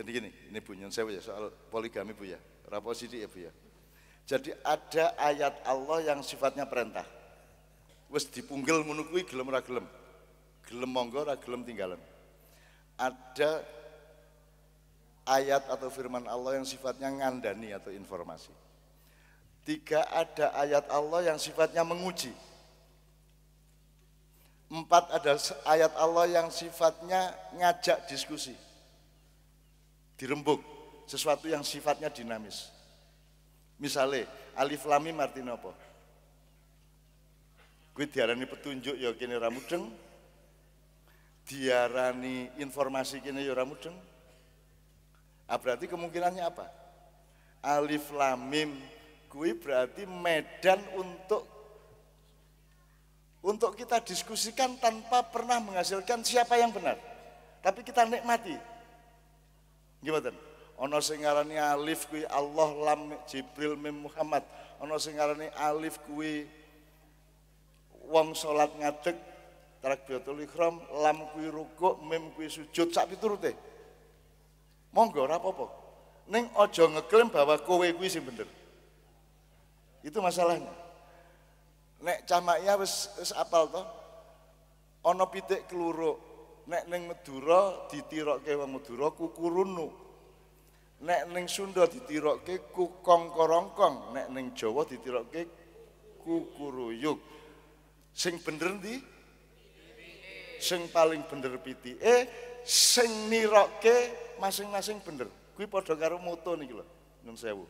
Jadi gini, ini Bu Nyun saya ya soal poligami Bu ya. rapor sidik ya Bu ya. Jadi ada ayat Allah yang sifatnya perintah. Wes dipunggil menunggui, gelem ora gelem. Gelem monggo tinggalan. Ada ayat atau firman Allah yang sifatnya ngandani atau informasi. Tiga ada ayat Allah yang sifatnya menguji. Empat ada ayat Allah yang sifatnya ngajak diskusi dirembuk sesuatu yang sifatnya dinamis. Misalnya alif Lamim artinya apa? Gue diarani petunjuk ya kini ramudeng, Diarani informasi kini ya ramudeng. Ah berarti kemungkinannya apa? Alif Lamim, gue berarti medan untuk untuk kita diskusikan tanpa pernah menghasilkan siapa yang benar. Tapi kita nikmati Gimana? Ono Ana sing ngarani alif kuwi Allah lam Jibril mim Muhammad. Ono sing ngarani alif kuwi wong salat ngadeg takbiratul ihram, lam kuwi rukuk, mim kuwi sujud sak piturute. Monggo ora apa-apa. Ning aja ngeklaim bahwa kowe kuwi sing bener. Itu masalahnya. Nek camaya wis apal to. ono pitik keluruk, Nek neng Madura ditirokke wong Madura kukurunu. Nek neng Sunda ditirokke kukongkorongkong, nek neng Jawa ditirokke kukuruyuk. Sing bener ndi? Sing paling bener pitike, eh, sing nirokke masing-masing bener. Kui padha karo moto nih lho, nun sewu.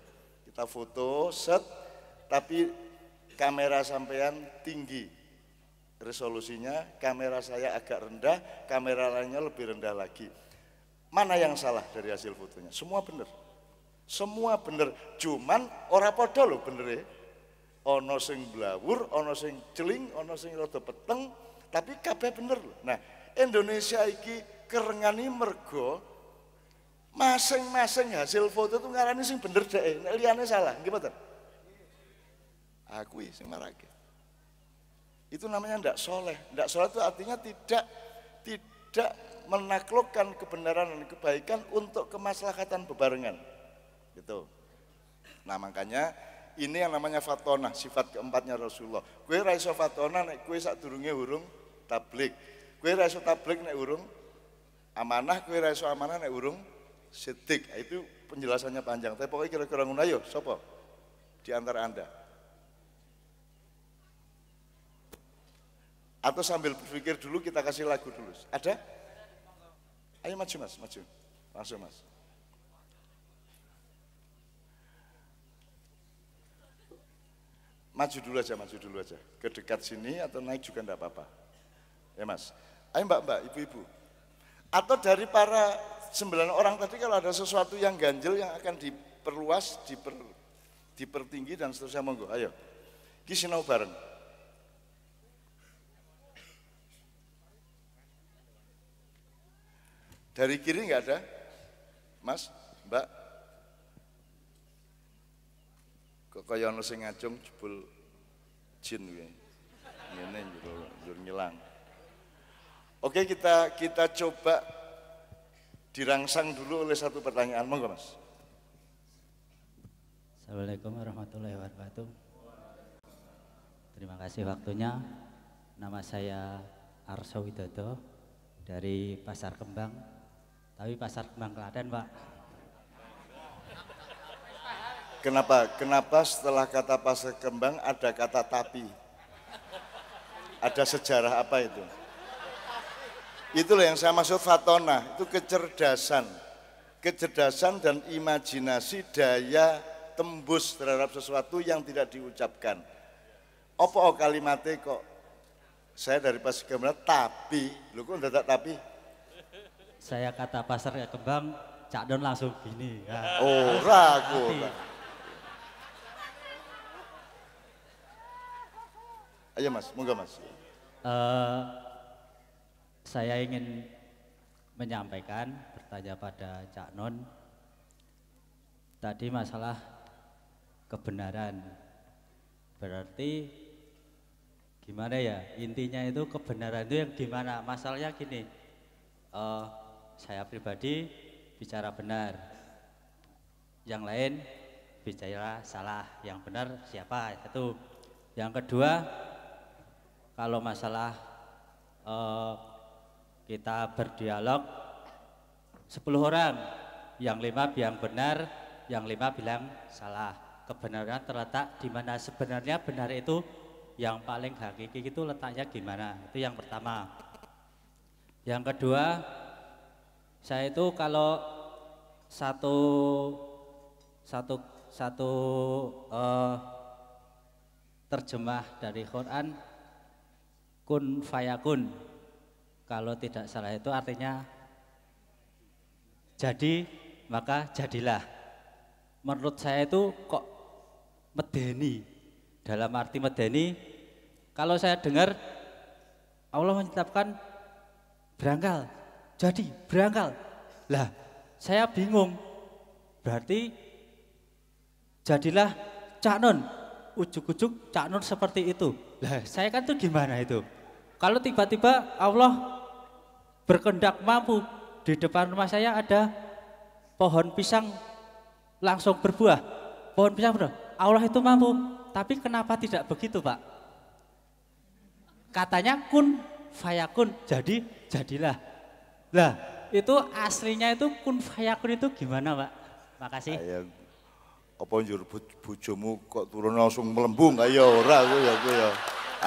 Kita foto set tapi kamera sampean tinggi resolusinya, kamera saya agak rendah, kamera lainnya lebih rendah lagi. Mana yang salah dari hasil fotonya? Semua benar. Semua benar. Cuman ora padha lho bener e. Ono sing blawur, ono sing celing, ono sing rada peteng, tapi kabeh bener loh. Nah, Indonesia iki kerengani mergo masing-masing hasil foto itu ngarani sing bener deh, e. liane salah, gimana? Aku e sing marake. Itu namanya tidak soleh. Tidak soleh itu artinya tidak tidak menaklukkan kebenaran dan kebaikan untuk kemaslahatan bebarengan. Gitu. Nah makanya ini yang namanya fatona, sifat keempatnya Rasulullah. Kue raiso fatona, nek kue sak durungnya urung tablik. Kue raiso tablik naik urung amanah, kue raiso amanah naik urung setik. Nah, itu penjelasannya panjang. Tapi pokoknya kira-kira ngunayo, sopo di antara anda. Atau sambil berpikir dulu kita kasih lagu dulu. Ada? Ayo maju mas, maju. Langsung mas. Maju dulu aja, maju dulu aja. Ke dekat sini atau naik juga enggak apa-apa. Ya mas. Ayo mbak-mbak, ibu-ibu. Atau dari para sembilan orang tadi kalau ada sesuatu yang ganjil yang akan diperluas, diper, dipertinggi dan seterusnya monggo. Ayo. Kisinau bareng. Dari kiri enggak ada? Mas, Mbak? Kok kaya ono sing ngacung jebul jin kuwi. Ngene njur ngilang. Oke, kita kita coba dirangsang dulu oleh satu pertanyaan, monggo Mas. Assalamualaikum warahmatullahi wabarakatuh. Terima kasih waktunya. Nama saya Arso Widodo dari Pasar Kembang, tapi pasar Kembang Klaten Pak. Kenapa? Kenapa setelah kata pasar kembang ada kata tapi? Ada sejarah apa itu? Itulah yang saya maksud fatona, itu kecerdasan. Kecerdasan dan imajinasi daya tembus terhadap sesuatu yang tidak diucapkan. Apa kalimatnya kok? Saya dari pasar kembang tapi, lu kok tidak tapi? saya kata pasar ya kembang, Cak Don langsung gini. Nah, oh, ragu. Ayo mas, moga mas. Uh, saya ingin menyampaikan bertanya pada Cak Non tadi masalah kebenaran berarti gimana ya intinya itu kebenaran itu yang gimana masalahnya gini uh, saya pribadi bicara benar yang lain bicara salah yang benar siapa Itu. yang kedua kalau masalah uh, kita berdialog sepuluh orang yang lima bilang benar yang lima bilang salah kebenaran terletak di mana sebenarnya benar itu yang paling hakiki itu letaknya gimana itu yang pertama yang kedua saya itu kalau satu satu satu uh, terjemah dari Quran kun fayakun kalau tidak salah itu artinya jadi maka jadilah menurut saya itu kok medeni dalam arti medeni kalau saya dengar Allah menetapkan berangkal jadi berangkal. Lah, saya bingung. Berarti jadilah Cak Nun. Ujuk-ujuk Cak Nun seperti itu. Lah, saya kan tuh gimana itu? Kalau tiba-tiba Allah berkendak mampu di depan rumah saya ada pohon pisang langsung berbuah. Pohon pisang bro Allah itu mampu. Tapi kenapa tidak begitu, Pak? Katanya kun fayakun. Jadi jadilah. Lah, itu aslinya itu kun fayakun itu gimana, Pak? Makasih. Ayo. Apa njur bojomu kok turun langsung melembung kaya ora aku ya aku ya.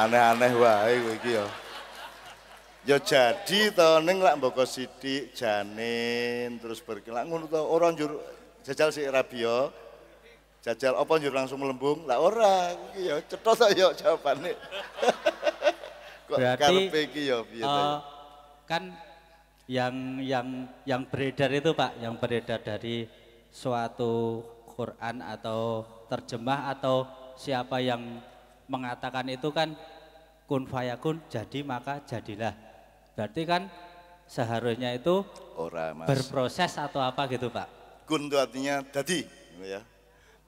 Aneh-aneh wae kowe iki ya. Ya jadi to ning lak mboko sithik janin terus berkelak ngono to ora njur jajal sik rabi ya. Jajal apa njur langsung melembung? Lah ora iki ya cetha to ya jawabane. kok karepe iki ya piye uh, kan yang yang yang beredar itu Pak, yang beredar dari suatu Quran atau terjemah atau siapa yang mengatakan itu kan kun fayakun jadi maka jadilah. Berarti kan seharusnya itu Ora, mas. berproses atau apa gitu Pak. Kun itu artinya jadi gitu ya.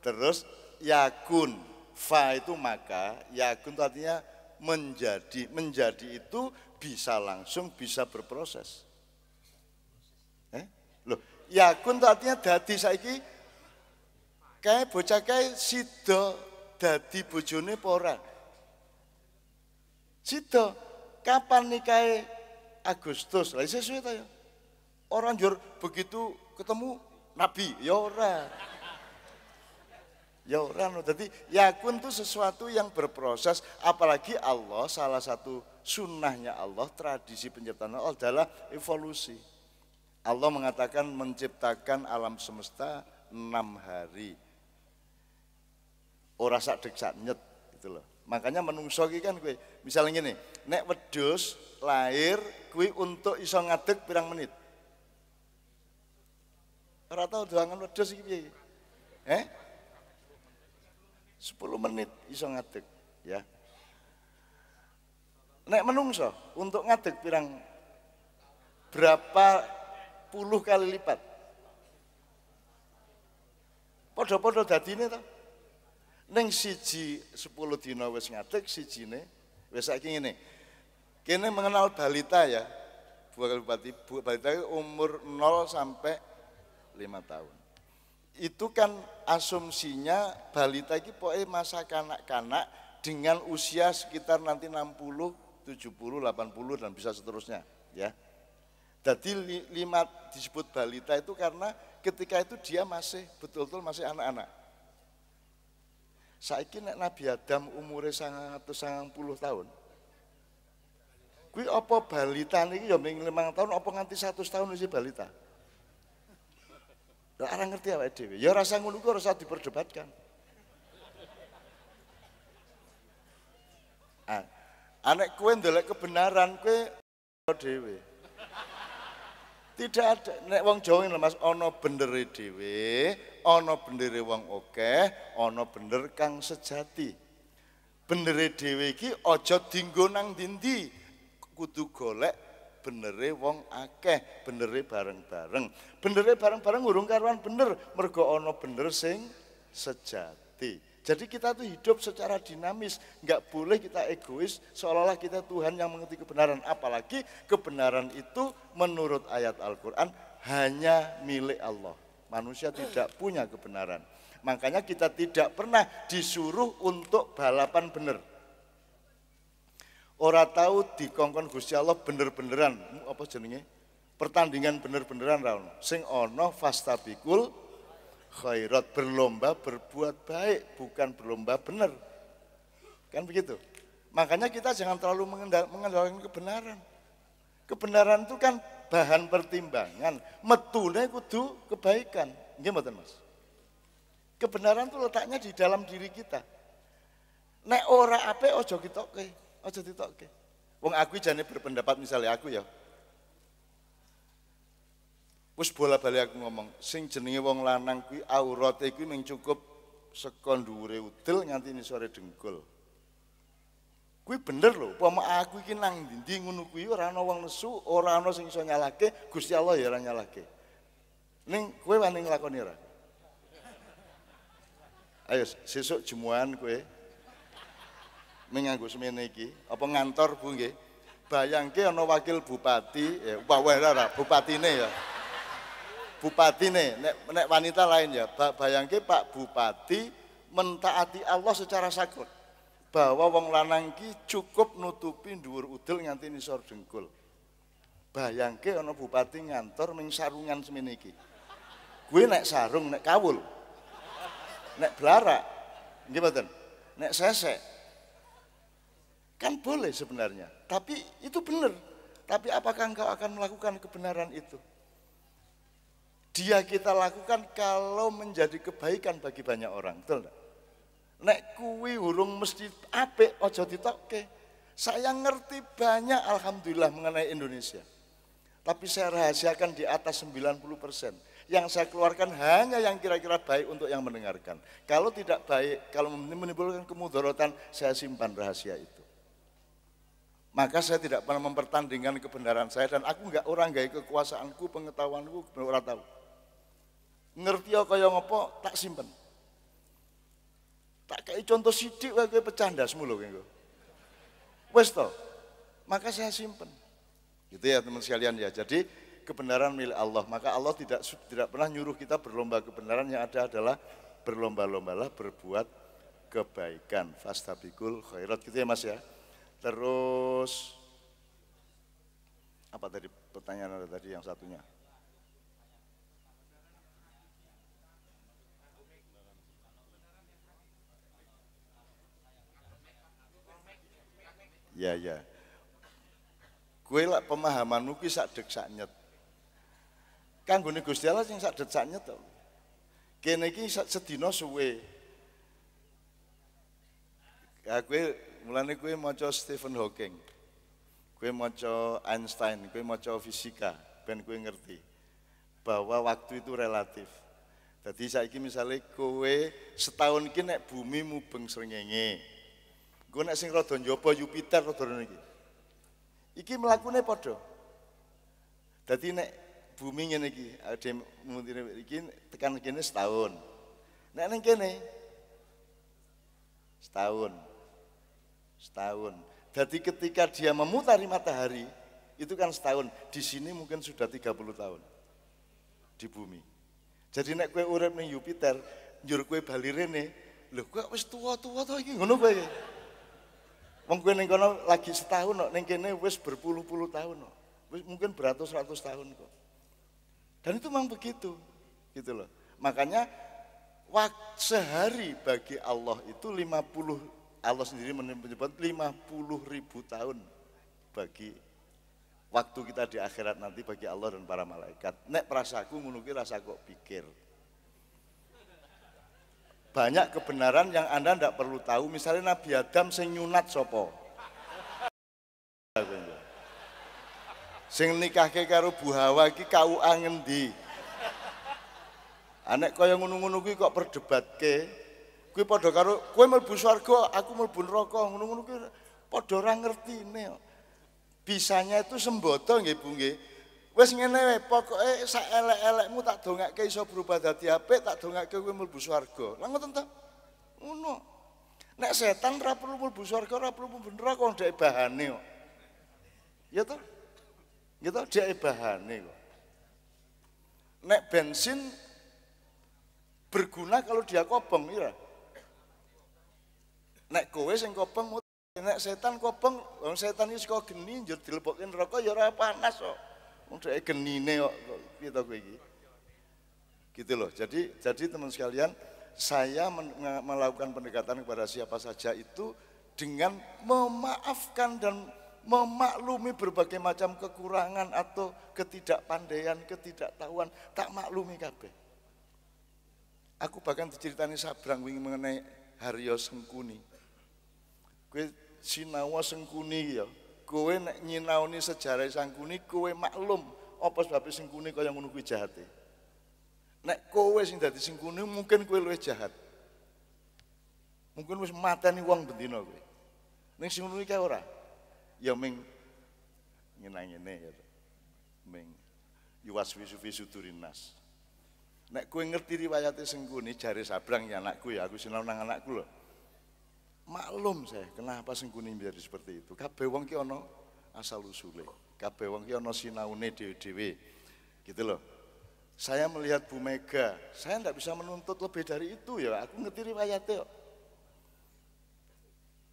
Terus yakun fa itu maka, yakun itu artinya menjadi. Menjadi itu bisa langsung bisa berproses Loh, yakun itu artinya dadi saiki kae bocah kae sida dadi bojone apa ora? Sida. Kapan nikahe Agustus? Lah sesuai ta ya. Orang njur begitu ketemu nabi ya ora. Ya ora no. Dadi yakun itu sesuatu yang berproses apalagi Allah salah satu sunnahnya Allah, tradisi penciptaan Allah adalah evolusi. Allah mengatakan menciptakan alam semesta enam hari. Ora sak dek sak nyet gitu loh. Makanya menungso iki kan misalnya gini, nek wedus lahir gue untuk iso ngadeg pirang menit? Ora tau doangan wedus iki piye? Eh? Sepuluh menit iso ngadeg ya. Nek menungso untuk ngadeg pirang berapa puluh kali lipat. Podo-podo ini tau. Neng siji 10 dino wis siji ini, wis saiki ini. Kini mengenal balita ya. Buah bupati, buah balita umur 0 sampai 5 tahun. Itu kan asumsinya balita iki pokoke masa kanak-kanak dengan usia sekitar nanti 60, 70, 80 dan bisa seterusnya ya. Jadi lima disebut balita itu karena ketika itu dia masih betul-betul masih anak-anak. Saya kira Nabi Adam umurnya sangat sangat puluh tahun. Kui apa balita nih, ya ming limang tahun apa nganti satu tahun masih balita. Ya orang ngerti apa itu? Ya rasa ngono ku harus diperdebatkan. Ah, anak kue ndelok kebenaran kue dewi. Ya, Tidak ada. Nek wong Jawa ini mas, ono bendere dewe, ono bendere wong oke, ono bener kang sejati. Bendere dewe iki ojo dinggo nang dindi. Kudu golek benere wong akeh, benere bareng-bareng. Benere bareng-bareng urung karuan bener, mergo ono bener sing sejati. Jadi kita tuh hidup secara dinamis, nggak boleh kita egois seolah-olah kita Tuhan yang mengerti kebenaran. Apalagi kebenaran itu menurut ayat Al-Quran hanya milik Allah. Manusia tidak punya kebenaran. Makanya kita tidak pernah disuruh untuk balapan benar. Orang tahu dikongkon Gusti Allah bener-beneran apa jenenge? Pertandingan bener-beneran ra Sing fasta fastabikul khairat berlomba berbuat baik bukan berlomba benar kan begitu makanya kita jangan terlalu mengandalkan kebenaran kebenaran itu kan bahan pertimbangan metune kudu kebaikan nggih Mas kebenaran itu letaknya di dalam diri kita nek ora apik aja ketokke aja ditokke wong aku jane berpendapat misalnya aku ya Wis bola-bali aku ngomong, sing jenenge wong lanang kuwi aurate kuwi mung cukup saka dhuwure udel nganti sore dengkul. Kuwi bener lho, upama aku iki nang ndi ngono kuwi ora ana wong nesu, ora ana sing iso nyalahke, Gusti Allah ya ora nyalahke. Ning kowe wani nglakoni ora? Ayo sesuk jemuan kowe. Menganggo semene iki, apa ngantor Bu nggih? Bayangke ana wakil bupati, ya eh, ora bupatine ya bupati nih, nek, nek wanita lain ya. Bayangke Pak Bupati mentaati Allah secara sakut, bahwa wong lanang ki cukup nutupi dhuwur udel nganti nisor dengkul. Bayangke ana bupati ngantor ning sarungan semene iki. Kuwi nek sarung nek kawul. Nek belara, nggih mboten. Nek sesek kan boleh sebenarnya, tapi itu benar. Tapi apakah engkau akan melakukan kebenaran itu? dia kita lakukan kalau menjadi kebaikan bagi banyak orang. Betul enggak? Nek kuwi urung mesti apik ojo ditokke. Saya ngerti banyak alhamdulillah mengenai Indonesia. Tapi saya rahasiakan di atas 90 persen. Yang saya keluarkan hanya yang kira-kira baik untuk yang mendengarkan. Kalau tidak baik, kalau menimbulkan kemudorotan, saya simpan rahasia itu. Maka saya tidak pernah mempertandingkan kebenaran saya dan aku enggak orang gaya kekuasaanku, pengetahuanku, orang tahu ngerti ya kaya ngopo tak simpen. Tak kayak contoh sidik wae pecanda semulu kengko. Wes to. Maka saya simpen. Gitu ya teman sekalian ya. Jadi kebenaran milik Allah. Maka Allah tidak tidak pernah nyuruh kita berlomba kebenaran yang ada adalah berlomba-lombalah berbuat kebaikan. Fastabikul khairat gitu ya Mas ya. Terus apa tadi pertanyaan ada tadi yang satunya? Ya ya. Kue lah pemahamanmu kuwi sak dek sak nyet. Kanggone Gusti Allah sing sak dek sak nyet to. Kene sak sedino suwe. Ya kue mulane kue maca Stephen Hawking. Kue maca Einstein, kue maca fisika ben kue ngerti bahwa waktu itu relatif. Jadi saya ini misalnya kue setahun kini bumi mubeng serengenge Gue nak sing rada njaba Jupiter rada lagi, iki. melakukan apa doh? Dadi nek bumi nya lagi ada mungkin iki tekan kene setahun. Nek neng kene setahun. Setahun. Jadi ketika dia memutari matahari, itu kan setahun. Di sini mungkin sudah 30 tahun di bumi. Jadi nek kue urem neng Jupiter, nyur kue balirene, rene, lho kue wis tua-tua to iki ngono kue. Wong kowe ning kono lagi setahun kok, ning kene wis berpuluh-puluh tahun kok. Wis mungkin beratus-ratus tahun kok. Dan itu memang begitu. Gitu loh. Makanya waktu sehari bagi Allah itu 50 Allah sendiri menyebut 50 ribu tahun bagi waktu kita di akhirat nanti bagi Allah dan para malaikat. Nek prasaku ngunuki ki rasa kok pikir banyak kebenaran yang Anda tidak perlu tahu. Misalnya Nabi Adam sing nyunat sopo. Sing nikahke karo Bu Hawa iki kau angendi. Anek yang ngono-ngono kuwi kok ke? Kuwi padha karo kowe mlebu swarga, aku mlebu neraka, ngono-ngono kuwi padha ngerti ngertine. Bisanya itu semboto nggih Bu nggih. Wes ngene wae, pokoke sak elek-elekmu tak dongake iso berubah dadi apik, tak dongake kowe mlebu swarga. Lah ngoten ta? Ngono. Nek setan ora perlu mlebu swarga, ora perlu mlebu neraka kok bahane kok. Ya ta? Ya ta dhek bahane kok. Nek bensin berguna kalau dia kobong, ya. Nek kowe sing kobong, nek setan kobong, wong setan iki saka geni njur dilebokke neraka ya ora panas kok. Udah genine kok kita kowe iki? Gitu loh. Jadi jadi teman sekalian, saya melakukan pendekatan kepada siapa saja itu dengan memaafkan dan memaklumi berbagai macam kekurangan atau ketidakpandaian, ketidaktahuan, tak maklumi kabeh. Aku bahkan diceritani sabrang wingi mengenai Haryo Sengkuni. Gue sinawa Sengkuni ya kowe nek nyinaoni sejarah Sangkuni kowe maklum apa sebab Sangkuni kau yang kuwi jahat. Nek kowe sing dadi Sangkuni mungkin kowe luwih jahat. Mungkin wis mateni wong bendina kowe. Ning sing ngono iki ora. Ya ming ngenang-ngene ya. Ming yuwaswisu turinas. Nek kowe ngerti riwayate Sangkuni jare sabrang ya anakku ya aku sinau nang anakku lho maklum saya kenapa sengkuni menjadi seperti itu kabeh wong ki ana asal usule kabeh wong ki ana sinaune dhewe-dhewe gitu loh saya melihat Bu Mega saya tidak bisa menuntut lebih dari itu ya aku ngerti riwayatnya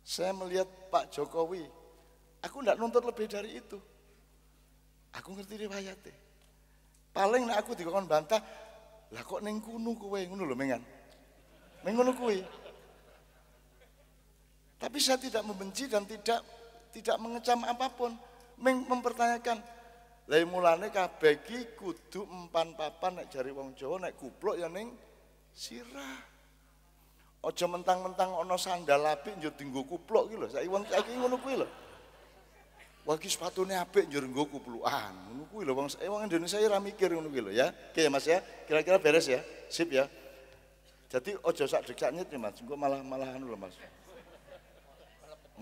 saya melihat Pak Jokowi aku tidak nuntut lebih dari itu aku ngerti riwayatnya paling nek aku dikon bantah lah kok ning kuno kowe ngono lho mengan ning ngono kuwi tapi saya tidak membenci dan tidak tidak mengecam apapun. Meng mempertanyakan, lha iya mulane kah bagi kudu empan papan naik jari wong Jawa naik kuplok ya neng sirah. Ojo mentang-mentang ono sandal lapi njur tinggu kuplok gitu Saya iwan wong saiki ngono kuwi Wagi sepatu iki ape apik njur nggo Ngono kuwi lho wong Indonesia saya ramikir ngono kuwi ya. Oke ya, Mas ya. Kira-kira beres ya. Sip ya. Jadi ojo sak dekatnya nih Mas. gua malah malahan loh Mas.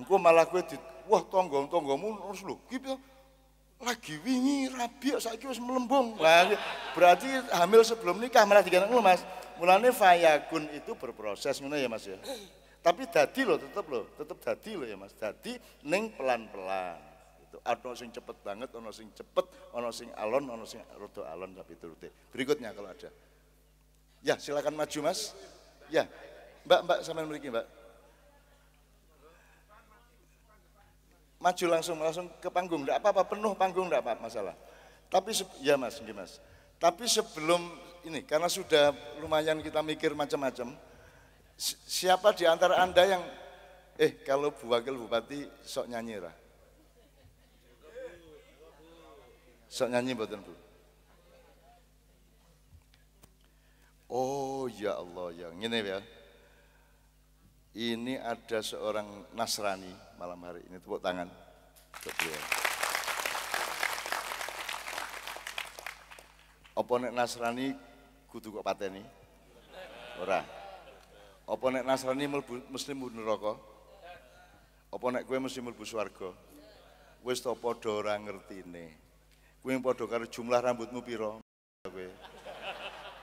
Engko malah kowe di wah tonggo tanggamu terus lho, ki lagi wingi rabi saiki wis melembung. Lah berarti hamil sebelum nikah malah dikene ngono Mas. Mulane fayakun itu berproses ngono ya Mas ya. Tapi dadi loh tetap loh, tetap dadi loh ya Mas. Dadi neng pelan-pelan. Itu ana sing cepet banget, ono sing cepet, ono sing alon, ono sing rada alon tapi turute. Berikutnya kalau ada. Ya, silakan maju Mas. Ya. Mbak, Mbak sama yang mriki, Mbak. maju langsung langsung ke panggung enggak apa-apa penuh panggung enggak apa, apa masalah tapi ya mas ini mas tapi sebelum ini karena sudah lumayan kita mikir macam-macam siapa di antara anda yang eh kalau Bu Wakil Bupati sok nyanyi lah sok nyanyi buatan Bu Oh ya Allah yang ini ya, ya. Ini ada seorang Nasrani malam hari ini tepuk tangan untuk beliau. Apa nek Nasrani kudu kok pateni? Ora. Apa nek Nasrani mlebu mesti mlebu neraka? Apa nek kowe mesti mlebu swarga? Wis ta padha ora ngertine. Kowe padha karo jumlah rambutmu piro? kowe.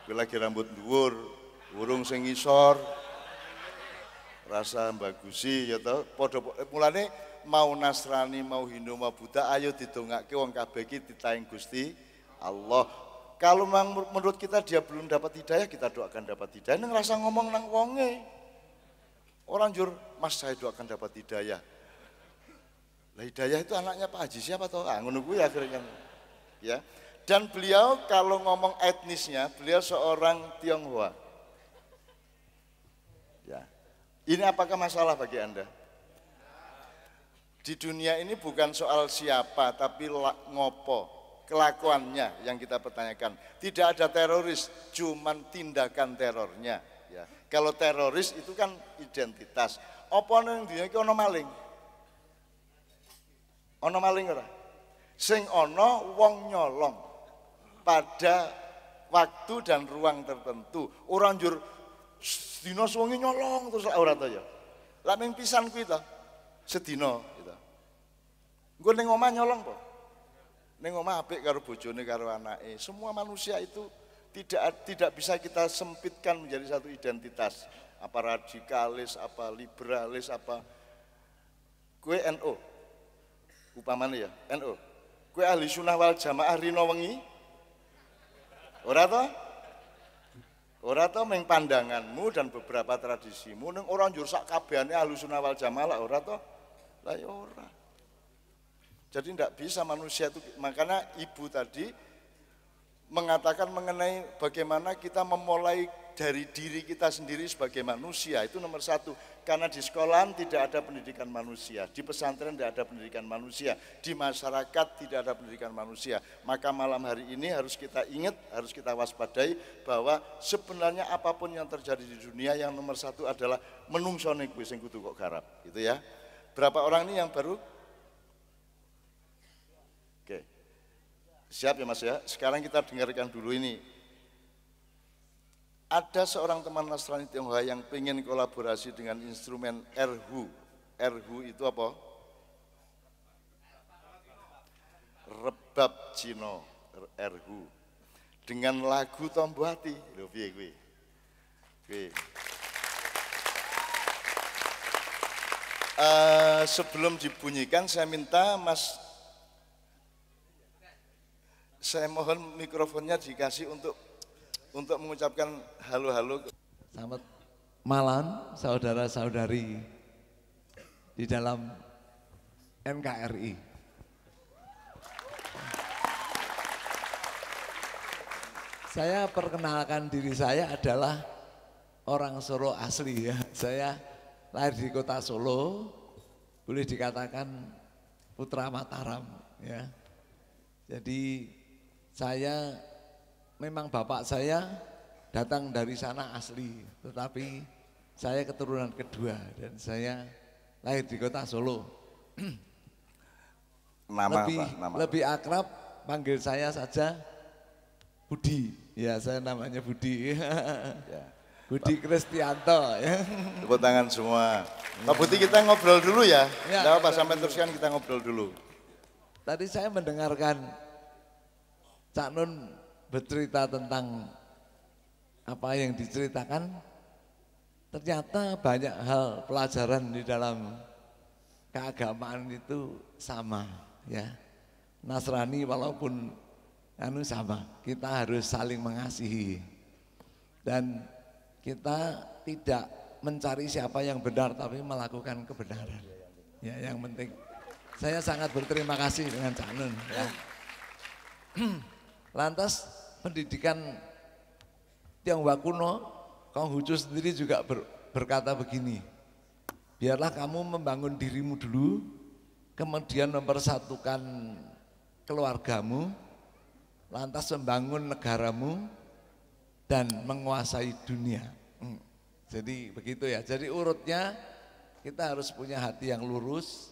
Kowe lagi rambut dhuwur, urung sing ngisor, rasa bagusi ya toh padha eh, mulane mau Nasrani mau Hindu mau Buddha ayo didongake wong kabeh iki Gusti Allah kalau memang menurut kita dia belum dapat hidayah kita doakan dapat hidayah ngerasa rasa ngomong nang wonge orang jur mas saya doakan dapat hidayah lah hidayah itu anaknya Pak Haji siapa tau ah ngono ya akhirnya ya dan beliau kalau ngomong etnisnya beliau seorang Tionghoa ini apakah masalah bagi Anda? Di dunia ini bukan soal siapa, tapi ngopo, kelakuannya yang kita pertanyakan. Tidak ada teroris, cuman tindakan terornya. Ya. Kalau teroris itu kan identitas. Apa yang dia ono maling? Ono maling ora? Sing ono wong nyolong pada waktu dan ruang tertentu. Orang jur Sedina suwengi nyolong terus lak ora ta ya. Lak ming pisan kuwi ta. Sedina gitu. Engko ning nyolong po. Ning omah apik karo bojone karo anake. Semua manusia itu tidak tidak bisa kita sempitkan menjadi satu identitas. Apa radikalis, apa liberalis, apa Gue NO. Upamane ya, NO. Gue ahli sunnah wal jamaah rino wengi? Ora Orang tahu meng pandanganmu dan beberapa tradisimu ning orang njur sak kabehane ahlussunnah wal jamaah ora to. Lah ya orang. Jadi tidak bisa manusia itu makanya ibu tadi mengatakan mengenai bagaimana kita memulai dari diri kita sendiri sebagai manusia itu nomor satu karena di sekolah tidak ada pendidikan manusia, di pesantren tidak ada pendidikan manusia, di masyarakat tidak ada pendidikan manusia. Maka malam hari ini harus kita ingat, harus kita waspadai bahwa sebenarnya apapun yang terjadi di dunia yang nomor satu adalah menungsone kuwi sing kok garap, gitu ya. Berapa orang ini yang baru? Oke. Siap ya Mas ya? Sekarang kita dengarkan dulu ini ada seorang teman Nasrani Tionghoa yang ingin kolaborasi dengan instrumen erhu. Erhu itu apa? Rebab Cino, erhu. Dengan lagu Tombo Hati. Loh, eh, sebelum dibunyikan saya minta Mas saya mohon mikrofonnya dikasih untuk untuk mengucapkan halo-halo. Selamat malam saudara-saudari di dalam NKRI. Saya perkenalkan diri saya adalah orang Solo asli ya. Saya lahir di kota Solo, boleh dikatakan putra Mataram ya. Jadi saya memang bapak saya datang dari sana asli, tetapi saya keturunan kedua dan saya lahir di kota Solo. Nama lebih, apa? Nama. Lebih akrab panggil saya saja Budi. Ya, saya namanya Budi. ya. Budi Kristianto ya. Tepuk tangan semua. Pak Budi kita ngobrol dulu ya. ya Tidak apa, sampai teruskan kita ngobrol dulu. Tadi saya mendengarkan Cak Nun bercerita tentang apa yang diceritakan, ternyata banyak hal pelajaran di dalam keagamaan itu sama ya. Nasrani walaupun anu sama, kita harus saling mengasihi. Dan kita tidak mencari siapa yang benar tapi melakukan kebenaran. Ya, yang penting saya sangat berterima kasih dengan Cak ya. Lantas pendidikan Tionghoa kuno, Konghucu sendiri juga ber, berkata begini, biarlah kamu membangun dirimu dulu, kemudian mempersatukan keluargamu, lantas membangun negaramu, dan menguasai dunia. Hmm, jadi begitu ya, jadi urutnya kita harus punya hati yang lurus,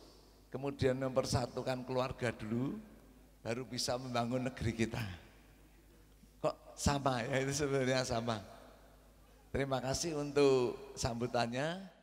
kemudian mempersatukan keluarga dulu, baru bisa membangun negeri kita. Sama ya, itu sebenarnya sama. Terima kasih untuk sambutannya.